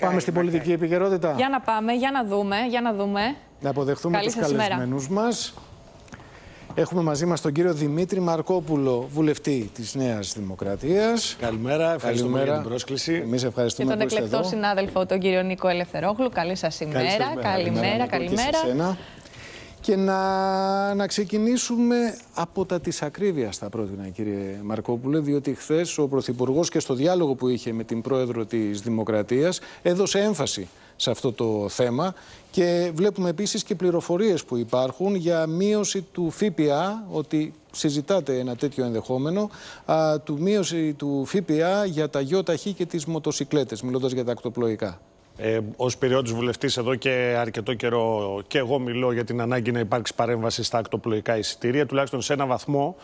πάμε στην πολιτική επικαιρότητα. Για να πάμε, για να δούμε. Για να, δούμε. να αποδεχθούμε του καλεσμένους μας. Έχουμε μαζί μας τον κύριο Δημήτρη Μαρκόπουλο, βουλευτή της Νέας Δημοκρατίας. Καλημέρα, ευχαριστούμε για την πρόσκληση. Εμείς ευχαριστούμε Και τον εκλεκτό συνάδελφο, τον κύριο Νίκο Ελευθερόγλου. Καλή σας ημέρα. καλημέρα. καλημέρα και να, να ξεκινήσουμε από τα της ακρίβειας τα πρότεινα κύριε Μαρκόπουλε διότι χθες ο Πρωθυπουργός και στο διάλογο που είχε με την Πρόεδρο της Δημοκρατίας έδωσε έμφαση σε αυτό το θέμα και βλέπουμε επίσης και πληροφορίες που υπάρχουν για μείωση του ΦΠΑ ότι συζητάτε ένα τέτοιο ενδεχόμενο α, του μείωση του ΦΠΑ για τα γιοταχή και τις μοτοσικλέτες μιλώντας για τα ακτοπλοϊκά. Ε, Ως περιόδους βουλευτής, εδώ και αρκετό καιρό και εγώ μιλώ για την ανάγκη να υπάρξει παρέμβαση στα ακτοπλοϊκά εισιτήρια. Τουλάχιστον σε ένα βαθμό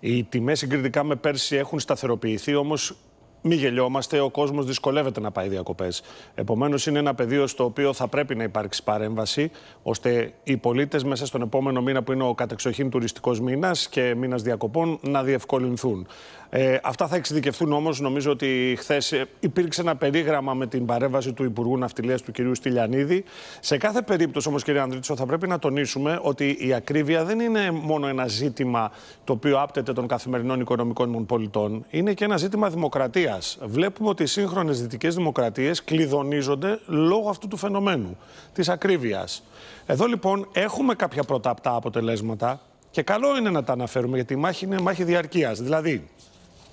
οι τιμές συγκριτικά με πέρσι έχουν σταθεροποιηθεί, όμως μην γελιόμαστε, ο κόσμος δυσκολεύεται να πάει διακοπές. Επομένως, είναι ένα πεδίο στο οποίο θα πρέπει να υπάρξει παρέμβαση, ώστε οι πολίτες μέσα στον επόμενο μήνα, που είναι ο κατεξοχήν τουριστικός μήνας και μήνας διακοπών, να διευκολυνθούν. Ε, αυτά θα εξειδικευτούν όμως. Νομίζω ότι χθες ε, υπήρξε ένα περίγραμμα με την παρέμβαση του Υπουργού Ναυτιλίας του κ. Στυλιανίδη. Σε κάθε περίπτωση όμως, κ. Ανδρίτσο, θα πρέπει να τονίσουμε ότι η ακρίβεια δεν είναι μόνο ένα ζήτημα το οποίο άπτεται των καθημερινών οικονομικών πολιτών. Είναι και ένα ζήτημα δημοκρατίας. Βλέπουμε ότι οι σύγχρονες δυτικές δημοκρατίες κλειδονίζονται λόγω αυτού του φαινομένου, της ακρίβειας. Εδώ λοιπόν έχουμε κάποια πρωταπτά αποτελέσματα και καλό είναι να τα αναφέρουμε γιατί η μάχη είναι μάχη διαρκείας. Δηλαδή,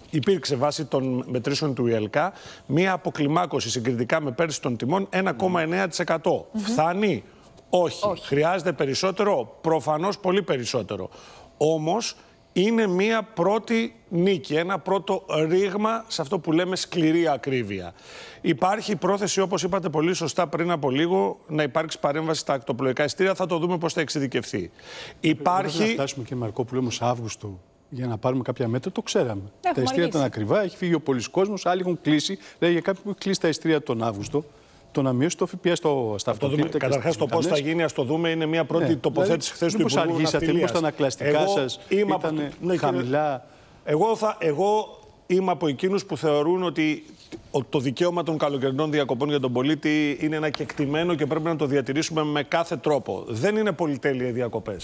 υπήρξε βάσει των μετρήσεων του ΙΕΛΚΑ μία αποκλιμάκωση συγκριτικά με πέρσι των τιμών 1,9%. Mm. Φθάνει. Όχι. Όχι. Χρειάζεται περισσότερο, προφανώς πολύ περισσότερο. Όμως είναι μία πρώτη νίκη, ένα πρώτο ρήγμα σε αυτό που λέμε σκληρή ακρίβεια. Υπάρχει πρόθεση, όπως είπατε πολύ σωστά πριν από λίγο, να υπάρξει παρέμβαση στα ακτοπλοϊκά εστία. Θα το δούμε πώς θα εξειδικευθεί. Υπάρχει... Πρέπει να φτάσουμε και Μαρκόπουλο όμως Αύγουστο για να πάρουμε κάποια μέτρα, το ξέραμε. τα εστία ήταν ακριβά, έχει φύγει ο πολλή κόσμος, άλλοι έχουν κλείσει. Λέει για κάποιον που κλείσει τα εστία τον Αύγουστο το να μειώσει το ΦΠΑ στο, στα Καταρχά, το πώς θα γίνει, ας το δούμε, είναι μια πρώτη ναι. τοποθέτηση δηλαδή, χθες του Υπουργού. Πώ αργήσατε, μήπως τα ανακλαστικά σα ήταν ναι, χαμηλά. Εγώ, θα, εγώ είμαι από εκείνους που θεωρούν ότι το δικαίωμα των καλοκαιρινών διακοπών για τον πολίτη είναι ένα κεκτημένο και πρέπει να το διατηρήσουμε με κάθε τρόπο. Δεν είναι πολυτέλεια οι διακοπέ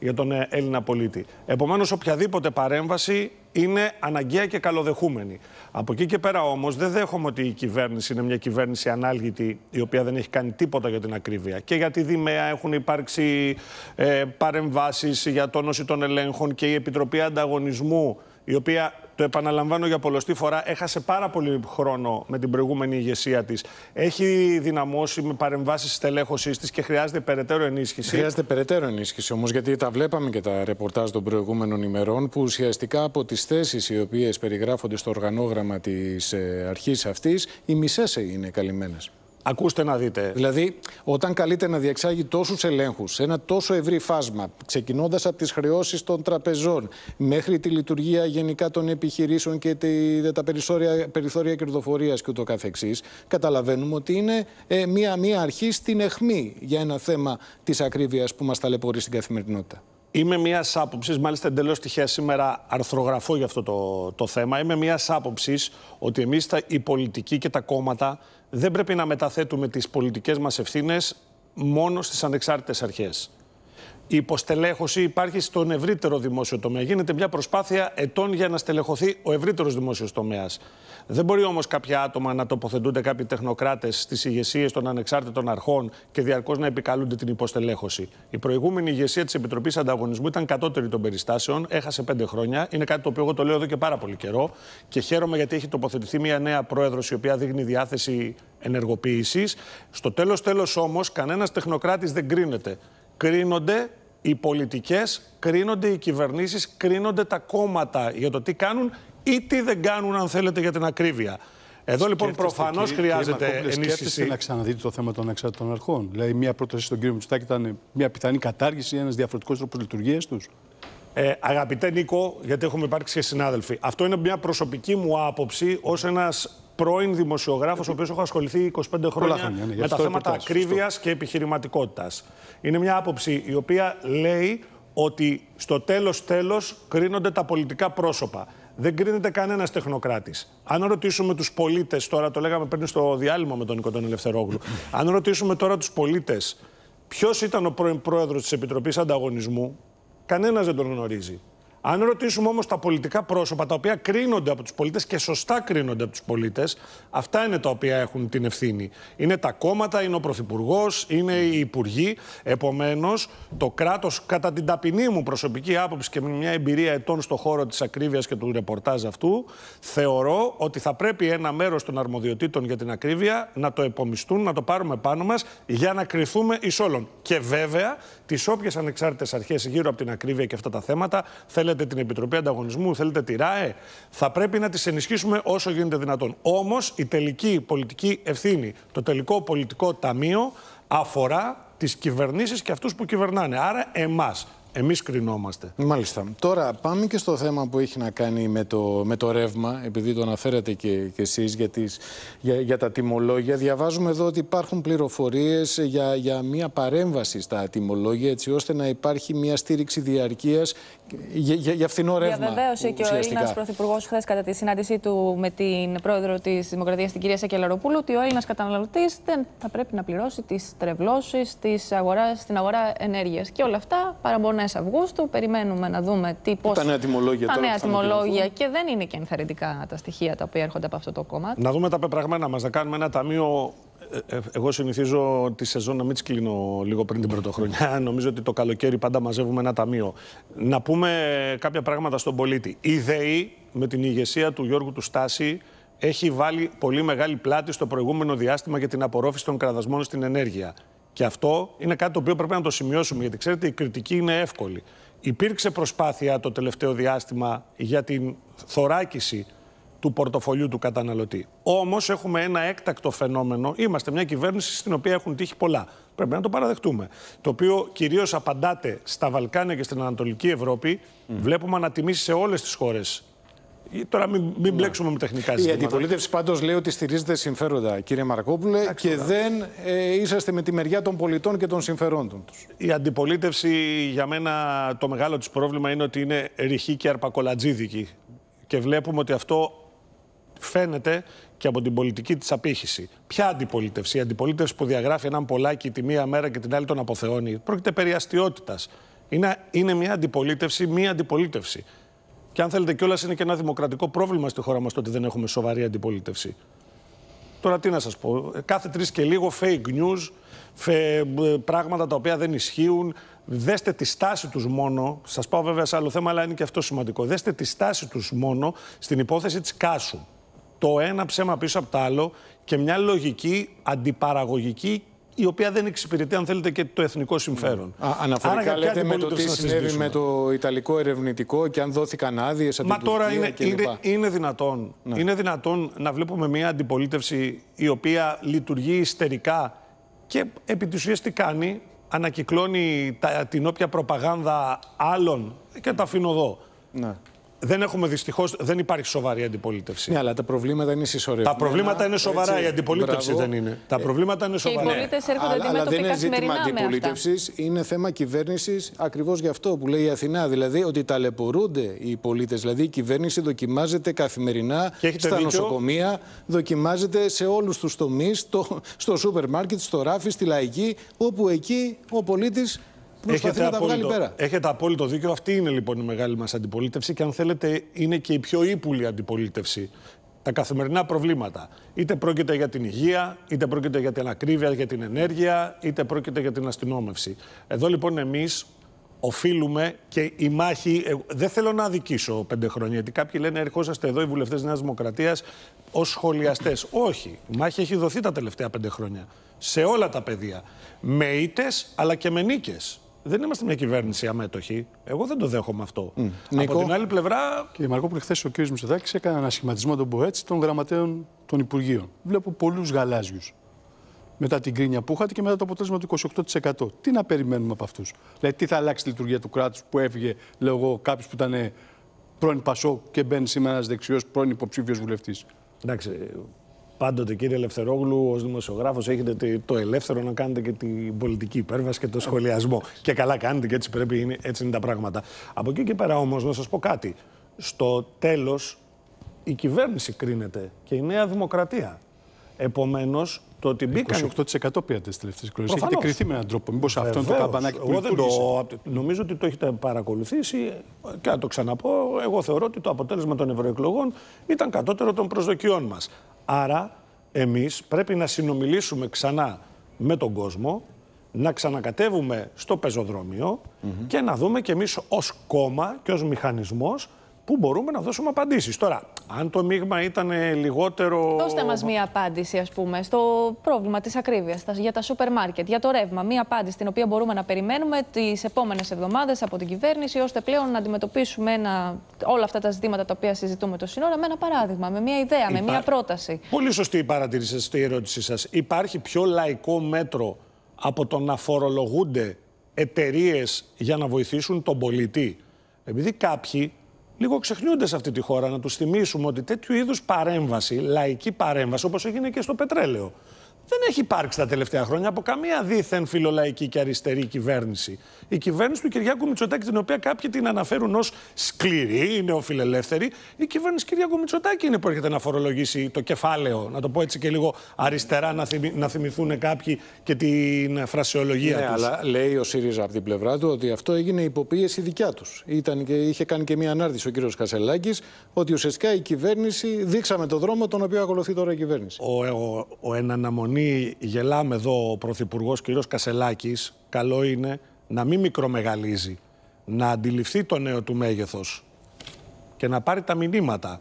για τον ε, Έλληνα πολίτη. Επομένως, οποιαδήποτε παρέμβαση είναι αναγκαία και καλοδεχούμενη. Από εκεί και πέρα όμως δεν δέχομαι ότι η κυβέρνηση είναι μια κυβέρνηση ανάλγητη η οποία δεν έχει κάνει τίποτα για την ακρίβεια. Και για τη Δημαία έχουν υπάρξει ε, παρεμβάσεις για τόνωση των ελέγχων και η Επιτροπή Ανταγωνισμού η οποία το επαναλαμβάνω για πολλωστή φορά, έχασε πάρα πολύ χρόνο με την προηγούμενη ηγεσία της. Έχει δυναμώσει με παρεμβάσεις τη της και χρειάζεται περαιτέρω ενίσχυση. Χρειάζεται περαιτέρω ενίσχυση όμως, γιατί τα βλέπαμε και τα ρεπορτάζ των προηγούμενων ημερών, που ουσιαστικά από τις θέσεις οι οποίες περιγράφονται στο οργανόγραμμα της ε, αρχής αυτής, οι μισές είναι καλυμμένες. Ακούστε να δείτε. Δηλαδή, όταν καλείται να διεξάγει τόσους ελέγχους σε ένα τόσο ευρύ φάσμα, ξεκινώντας από τις χρεώσεις των τραπεζών μέχρι τη λειτουργία γενικά των επιχειρήσεων και τη, τα περιθώρια, περιθώρια κερδοφορίας κ.ο.κ., καταλαβαίνουμε ότι είναι ε, μία, μία αρχή στην αιχμή για ένα θέμα της ακρίβειας που μας ταλαιπωρεί στην καθημερινότητα. Είμαι μιας άποψης, μάλιστα εντελώς τυχαία σήμερα αρθρογραφώ για αυτό το, το θέμα. Είμαι μιας άποψης ότι εμείς οι πολιτική και τα κόμματα δεν πρέπει να μεταθέτουμε τις πολιτικές μας ευθύνες μόνο στις ανεξάρτητες αρχές. Η υποστελέχωση υπάρχει στον ευρύτερο δημόσιο τομέα. Γίνεται μια προσπάθεια ετών για να στελεχωθεί ο ευρύτερος δημόσιος τομέας. Δεν μπορεί όμως κάποια άτομα να τοποθετούνται, κάποιοι τεχνοκράτες στις ηγεσίες των ανεξάρτητων αρχών και διαρκώς να επικαλούνται την υποστελέχωση. Η προηγούμενη ηγεσία της Επιτροπής Ανταγωνισμού ήταν κατώτερη των περιστάσεων, έχασε πέντε χρόνια. Είναι κάτι το οποίο εγώ το λέω εδώ και πάρα πολύ καιρό και χαίρομαι γιατί έχει τοποθετηθεί μια νέα πρόεδρος η οποία δείχνει διάθεση ενεργοποίησης. Στο τέλος τέλος όμως, κανένας τεχνοκράτης δεν κρίνεται. Κρίνονται οι πολιτικές κρίνονται, οι κυβερνήσεις κρίνονται τα κόμματα για το τι κάνουν ή τι δεν κάνουν αν θέλετε για την ακρίβεια. Εδώ λοιπόν προφανώ χρειάζεται κύριε ενίσχυση. να ξαναδείτε το θέμα των εξάρτητων αρχών. Δηλαδή, μια πρόταση στον κύριο Μητσουτάκη ήταν μια πιθανή κατάργηση ή ένας διαφορετικός τρόπος λειτουργίας τους. Ε, αγαπητέ Νίκο, γιατί έχουμε υπάρξει και συνάδελφοι, αυτό είναι μια προσωπική μου άποψη ως ένας πρώην δημοσιογράφος, ο οποίος έχω ασχοληθεί 25 χρόνια, ναι, με τα θέματα ακρίβεια και επιχειρηματικότητας. Είναι μια άποψη η οποία λέει ότι στο τέλος τέλος κρίνονται τα πολιτικά πρόσωπα. Δεν κρίνεται κανένας τεχνοκράτης. Αν ρωτήσουμε τους πολίτες, τώρα το λέγαμε πριν στο διάλειμμα με τον Νικό τον Ελευθερόγλου, αν ρωτήσουμε τώρα τους πολίτες ποιος ήταν ο πρώην πρόεδρος της Επιτροπής Ανταγωνισμού, κανένας δεν τον γνωρίζει. Αν ρωτήσουμε όμως τα πολιτικά πρόσωπα, τα οποία κρίνονται από τους πολίτες και σωστά κρίνονται από τους πολίτες, αυτά είναι τα οποία έχουν την ευθύνη. Είναι τα κόμματα, είναι ο Πρωθυπουργός, είναι οι Υπουργοί. Επομένως, το κράτος, κατά την ταπεινή μου προσωπική άποψη και με μια εμπειρία ετών στον χώρο της ακρίβειας και του ρεπορτάζ αυτού, θεωρώ ότι θα πρέπει ένα μέρος των αρμοδιοτήτων για την ακρίβεια να το επομιστούν, να το πάρουμε πάνω μας για να κρυθούμε εις Και βέβαια, τις όποιες ανεξάρτητες αρχές γύρω από την ακρίβεια και αυτά τα θέματα, θέλετε την Επιτροπή Ανταγωνισμού, θέλετε τη ΡΑΕ. Θα πρέπει να τις ενισχύσουμε όσο γίνεται δυνατόν. Όμως η τελική πολιτική ευθύνη, το τελικό πολιτικό ταμείο αφορά τις κυβερνήσεις και αυτούς που κυβερνάνε. Άρα εμάς. Εμείς κρινόμαστε. Μάλιστα. Τώρα πάμε και στο θέμα που έχει να κάνει με το, με το ρεύμα, επειδή το αναφέρατε και, και εσείς για, για, για τα τιμολόγια. Διαβάζουμε εδώ ότι υπάρχουν πληροφορίες για, για μια παρέμβαση στα τιμολόγια, έτσι ώστε να υπάρχει μια στήριξη διαρκείας για, για, για φθηνό ρεύμα. Διαβεβαίωσε και ο Έλληνας Πρωθυπουργός χθες κατά τη συνάντησή του με την πρόεδρο της Δημοκρατίας, την κυρία Σακελαροπούλου, ότι ο Έλληνας καταναλωτής δεν θα πρέπει να πληρώσει τις τρευλώσεις στην αγορά ενέργειας. Και όλα αυτά μέσα Αυγούστου. Περιμένουμε να δούμε τι πώς... Τα νέα τιμολόγια, τα νέα τιμολόγια και δεν είναι και ενθαρρυντικά τα στοιχεία τα οποία έρχονται από αυτό το κόμμα. Να δούμε τα πεπραγμένα μας, να κάνουμε ένα ταμείο ε, ε, εγώ συνηθίζω τη σεζόν να μην κλείνω λίγο πριν την πρωτοχρονιά. Νομίζω ότι το καλοκαίρι πάντα μαζεύουμε ένα ταμείο. Να πούμε κάποια πράγματα στον πολίτη. Η ΔΕΗ με την ηγεσία του Γιώργου του Στάση έχει βάλει πολύ μεγάλη πλάτη στο προηγούμενο διάστημα για την απορρόφηση των κραδασμών στην ενέργεια. Και αυτό είναι κάτι το οποίο πρέπει να το σημειώσουμε, γιατί ξέρετε, η κριτική είναι εύκολη. Υπήρξε προσπάθεια το τελευταίο διάστημα για την θωράκιση του πορτοφολιού του καταναλωτή. Όμως έχουμε ένα έκτακτο φαινόμενο. Είμαστε μια κυβέρνηση στην οποία έχουν τύχει πολλά. Πρέπει να το παραδεχτούμε. Το οποίο κυρίως απαντάται στα Βαλκάνια και στην Ανατολική Ευρώπη. Mm. Βλέπουμε ανατιμήσεις σε όλες τις χώρες ε, τώρα μην, μην ναι. μπλέξουμε με τεχνικά ζητήματα. Η αντιπολίτευση πάντως λέει ότι στηρίζεται συμφέροντα, κύριε Μαρκόπουλε, και δεν ε, είσαστε με τη μεριά των πολιτών και των συμφερόντων τους. Η αντιπολίτευση για μένα το μεγάλο της πρόβλημα είναι ότι είναι ρηχή και αρπακολατζίδικη. Και βλέπουμε ότι αυτό φαίνεται και από την πολιτική της απήχηση. Ποια αντιπολίτευση, η αντιπολίτευση που διαγράφει έναν πολλάκι τη μία μέρα και την άλλη τον αποθεώνει. Πρόκειται περί Είναι, είναι μια αντιπολίτευση, μία αντιπολίτευση. Και αν θέλετε κιόλας, είναι και ένα δημοκρατικό πρόβλημα στη χώρα μας το ότι δεν έχουμε σοβαρή αντιπολίτευση. Τώρα τι να σας πω. Κάθε τρεις και λίγο fake news, φε, ε, πράγματα τα οποία δεν ισχύουν. Δέστε τη στάση τους μόνο. Σας πάω βέβαια σε άλλο θέμα, αλλά είναι και αυτό σημαντικό. Δέστε τη στάση τους μόνο στην υπόθεση της Κάσου. Το ένα ψέμα πίσω από το άλλο και μια λογική αντιπαραγωγική η οποία δεν εξυπηρετεί, αν θέλετε, και το εθνικό συμφέρον. Mm. Α, αναφορικά λέτε με το τι συνέβη με το Ιταλικό ερευνητικό και αν δόθηκαν άδειες από Μα τώρα είναι, είναι, είναι, δυνατόν, ναι. είναι δυνατόν να βλέπουμε μια αντιπολίτευση η οποία λειτουργεί ιστερικά και επί της ουσίας τι κάνει, ανακυκλώνει τα, την όποια προπαγάνδα άλλων και τα αφήνω εδώ. Ναι δεν έχουμε δυστυχώς, δεν υπάρχει σοβαρή αντιπολίτευση. Ναι, αλλά τα προβλήματα είναι συσσωρευμένα. Τα προβλήματα είναι σοβαρά, Έτσι, η αντιπολίτευση δεν είναι. Τα ε, προβλήματα είναι σοβαρά. οι πολίτες έρχονται αντιμέτωποι Αλλά δεν είναι ζήτημα αντιπολίτευσης, είναι θέμα κυβέρνησης ακριβώς γι' αυτό που λέει η Αθηνά. Δηλαδή ότι ταλαιπωρούνται οι πολίτες. Δηλαδή η κυβέρνηση δοκιμάζεται καθημερινά στα νοσοκομεία, δοκιμάζεται σε όλους τους τομείς, στο, στο σούπερ μάρκετ, στο ράφι, στη λαϊκή, όπου εκεί ο πολίτης προσπαθεί έχετε να απόλυτο, τα βγάλει πέρα. Έχετε απόλυτο δίκιο. Αυτή είναι λοιπόν η μεγάλη μας αντιπολίτευση και αν θέλετε είναι και η πιο ύπουλη αντιπολίτευση. Τα καθημερινά προβλήματα. Είτε πρόκειται για την υγεία, είτε πρόκειται για την ακρίβεια, για την ενέργεια, είτε πρόκειται για την αστυνόμευση. Εδώ λοιπόν εμείς οφείλουμε και η μάχη. Ε, δεν θέλω να αδικήσω πέντε χρόνια, γιατί κάποιοι λένε ερχόσαστε εδώ οι βουλευτές Νέας Δημοκρατίας ως σχολιαστές. Όχι. Η μάχη έχει δοθεί τα τελευταία πέντε χρόνια σε όλα τα πεδία. Με ήττες αλλά και με νίκες δεν είμαστε μια κυβέρνηση αμέτωχη. Εγώ δεν το δέχομαι αυτό. Mm. Από την άλλη πλευρά. Κύριε Μαρκόπουλε, χθες ο κ. Μητσοτάκης έκανε ένα σχηματισμό των ΠΟΕΤΣ των γραμματέων των Υπουργείων. Βλέπω πολλούς γαλάζιους. Μετά την κρίνια που είχατε και μετά το αποτέλεσμα του 28%. Τι να περιμένουμε από αυτούς. Δηλαδή, τι θα αλλάξει η λειτουργία του κράτους που έφυγε, λέω εγώ, κάποιος που ήταν ε, πρώην Πασό και μπαίνει σήμερα ένας δεξιός πρώην υποψήφιος βουλευτής. Εντάξει, Πάντοτε, κύριε Ελευθερόγλου, ως δημοσιογράφος, έχετε το ελεύθερο να κάνετε και την πολιτική υπέρβαση και το σχολιασμό. και καλά κάνετε και έτσι πρέπει, είναι, έτσι είναι τα πράγματα. Από εκεί και πέρα όμως, να σας πω κάτι. Στο τέλος, η κυβέρνηση κρίνεται και η Νέα Δημοκρατία. Επομένως, το ότι μπήκαν. 28% πήρατε στις τελευταίες εκλογές. Έχετε κρυθεί με έναν τρόπο. Μήπως αυτό είναι το καμπανάκι που δεν το... Νομίζω ότι το έχετε παρακολουθήσει και να το ξαναπώ. Εγώ θεωρώ ότι το αποτέλεσμα των ευρωεκλογών ήταν κατώτερο των προσδοκιών μας. Άρα εμείς πρέπει να συνομιλήσουμε ξανά με τον κόσμο, να ξανακατεύουμε στο πεζοδρομιο και να δούμε κι εμείς ως κόμμα και ως μηχανισμός που μπορούμε να δώσουμε απαντήσεις. Τώρα, αν το μείγμα ήταν λιγότερο. Δώστε μας μία απάντηση, ας πούμε, στο πρόβλημα της ακρίβειας για τα σούπερ μάρκετ, για το ρεύμα. Μία απάντηση την οποία μπορούμε να περιμένουμε τις επόμενες εβδομάδες από την κυβέρνηση, ώστε πλέον να αντιμετωπίσουμε ένα... όλα αυτά τα ζητήματα τα οποία συζητούμε το σύνορα με ένα παράδειγμα, με μία ιδέα, με μία πρόταση. Πολύ σωστή η παρατήρηση η ερώτησή σας. Υπάρχει πιο λαϊκό μέτρο από το να φορολογούνται εταιρείες για να βοηθήσουν τον πολίτη. Επειδή κάποιοι λίγο ξεχνιούνται σε αυτή τη χώρα να τους θυμίσουμε ότι τέτοιου είδους παρέμβαση, λαϊκή παρέμβαση, όπως έγινε και στο πετρέλαιο, δεν έχει υπάρξει τα τελευταία χρόνια από καμία δίθεν φιλολαϊκή και αριστερή κυβέρνηση. Η κυβέρνηση του Κυριάκου Μητσοτάκη, την οποία κάποιοι την αναφέρουν ως σκληρή, νεοφιλελεύθερη, η κυβέρνηση Κυριάκου Μητσοτάκη είναι που έρχεται να φορολογήσει το κεφάλαιο. Να το πω έτσι και λίγο αριστερά, να, να θυμηθούν κάποιοι και την φρασιολογία ναι, αλλά λέει ο ΣΥΡΙΖΑ από την πλευρά του ότι αυτό έγινε υποπίεση δικιά τους. Είχε κάνει και μία ανάρτηση ο κύριος Κασελάκης ότι ουσιαστικά η κυβέρνηση δείξαμε το δρόμο τον οποίο ακολουθεί τώρα η κυβέρνηση. Ο, ο, ο, στιγμή γελάμε εδώ ο Πρωθυπουργός κ. Κασελάκης, καλό είναι να μην μικρομεγαλίζει, να αντιληφθεί το νέο του μέγεθος και να πάρει τα μηνύματα.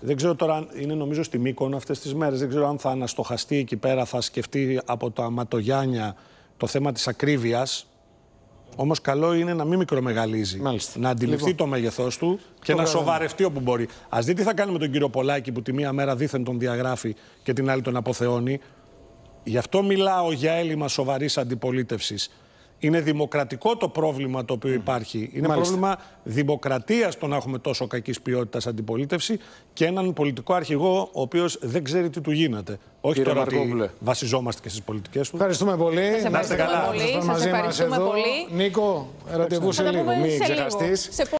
Δεν ξέρω τώρα, είναι νομίζω στη Μύκονο αυτές τις μέρες. Δεν ξέρω αν θα αναστοχαστεί εκεί πέρα, θα σκεφτεί από τα αματογιάννια το θέμα της ακρίβειας Όμως καλό είναι να μην μικρομεγαλίζει. Να αντιληφθεί λοιπόν, το μέγεθός του και να σοβαρευτεί όπου μπορεί. Ας δει τι θα κάνει με τον κύριο Πολάκη που τη μία μέρα δίθεν τον διαγράφει και την άλλη τον αποθεώνει. Γι' αυτό μιλάω για έλλειμμα σοβαρής αντιπολίτευσης. Είναι δημοκρατικό το πρόβλημα το οποίο υπάρχει. Είναι Μάλιστα. πρόβλημα δημοκρατίας το να έχουμε τόσο κακής ποιότητας αντιπολίτευση και έναν πολιτικό αρχηγό ο οποίος δεν ξέρει τι του γίνεται. Όχι Κύριε τώρα ότι βασιζόμαστε και στις πολιτικές του. Ευχαριστούμε πολύ. Να είστε καλά. Σας ευχαριστούμε Πολύ. Νίκο, ραντεβού σε λίγο. Μην ξεχαστεί.